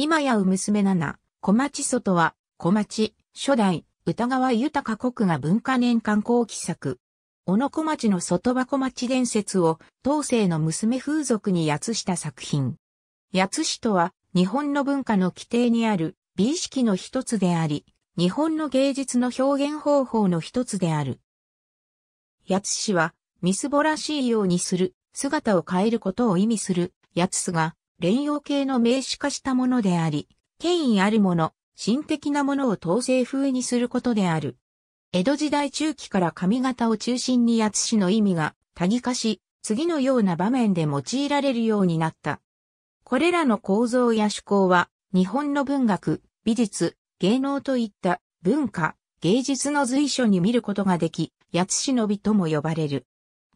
今やう娘七、小町外は、小町、初代、歌川豊国が文化年間後期作。小野小町の外場小町伝説を、当世の娘風俗に訳した作品。つしとは、日本の文化の規定にある、美意識の一つであり、日本の芸術の表現方法の一つである。つしは、みすぼらしいようにする、姿を変えることを意味する、やつすが、連用形の名詞化したものであり、権威あるもの、心的なものを統制風にすることである。江戸時代中期から髪型を中心に八氏の意味が多義化し、次のような場面で用いられるようになった。これらの構造や趣向は、日本の文学、美術、芸能といった文化、芸術の随所に見ることができ、八つ忍びとも呼ばれる。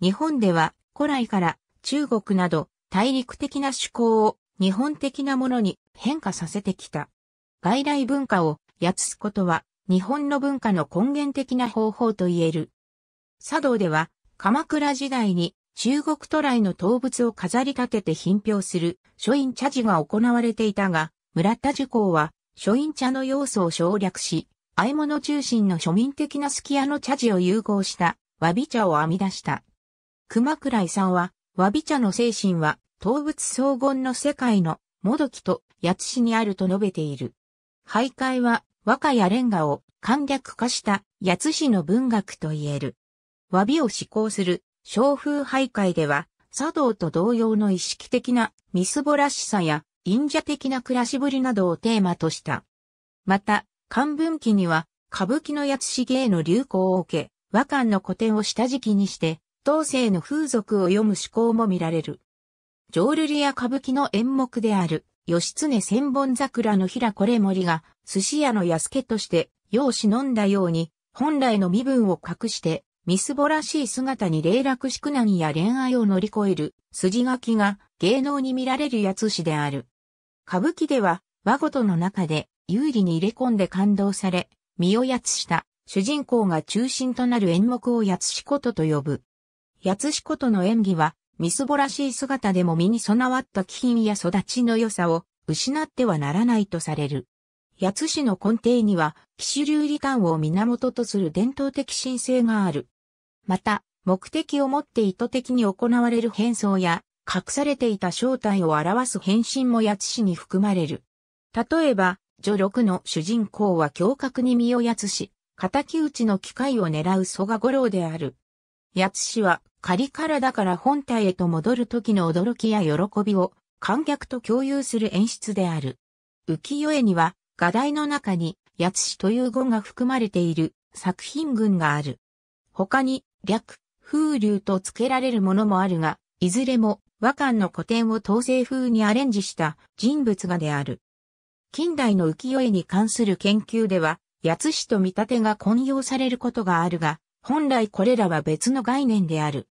日本では古来から中国など大陸的な趣向を日本的なものに変化させてきた。外来文化をやつすことは日本の文化の根源的な方法と言える。茶道では鎌倉時代に中国渡来の動物を飾り立てて品評する書院茶事が行われていたが、村田樹工は書院茶の要素を省略し、合物中心の庶民的なすき家の茶事を融合した和び茶を編み出した。熊倉井さんはわび茶の精神は、動物荘厳の世界の、もどきと、八つ市にあると述べている。徘徊は、和歌やレンガを簡略化した八つ市の文学と言える。和美を思考する、小風徘徊では、茶道と同様の意識的なみすぼらしさや忍者的な暮らしぶりなどをテーマとした。また、漢文記には歌舞伎の八つ市芸の流行を受け、和漢の古典を下敷きにして当世の風俗を読む趣向も見られる。浄瑠璃や歌舞伎の演目である、義経千本桜の平これ森が、寿司屋の安家として、容姿飲んだように、本来の身分を隠して、みすぼらしい姿に霊落し苦難や恋愛を乗り越える、筋書きが芸能に見られるやつしである。歌舞伎では、和事の中で、有利に入れ込んで感動され、身をやつした、主人公が中心となる演目をやつしことと呼ぶ。八子との演技は、みすぼらしい姿でも身に備わった気品や育ちの良さを失ってはならないとされる。八子の根底には、騎士流理観を源とする伝統的神聖がある。また、目的を持って意図的に行われる変装や、隠されていた正体を表す変身も八子に含まれる。例えば、女六の主人公は胸郭に身を八つし、仇討ちの機会を狙う蘇我五郎である。八津は仮からだから本体へと戻る時の驚きや喜びを観客と共有する演出である。浮世絵には、画題の中に、八津という語が含まれている作品群がある。他に、略、風流と付けられるものもあるが、いずれも和漢の古典を統制風にアレンジした人物画である。近代の浮世絵に関する研究では、八津と見立てが混用されることがあるが、本来これらは別の概念である。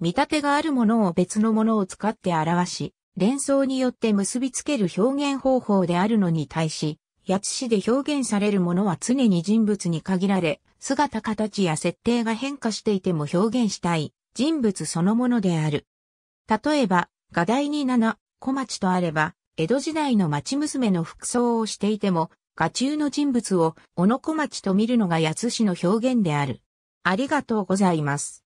見立てがあるものを別のものを使って表し、連想によって結びつける表現方法であるのに対し、八つ市で表現されるものは常に人物に限られ、姿形や設定が変化していても表現したい人物そのものである。例えば、画題に7、小町とあれば、江戸時代の町娘の服装をしていても、画中の人物を小野小町と見るのが八つ市の表現である。ありがとうございます。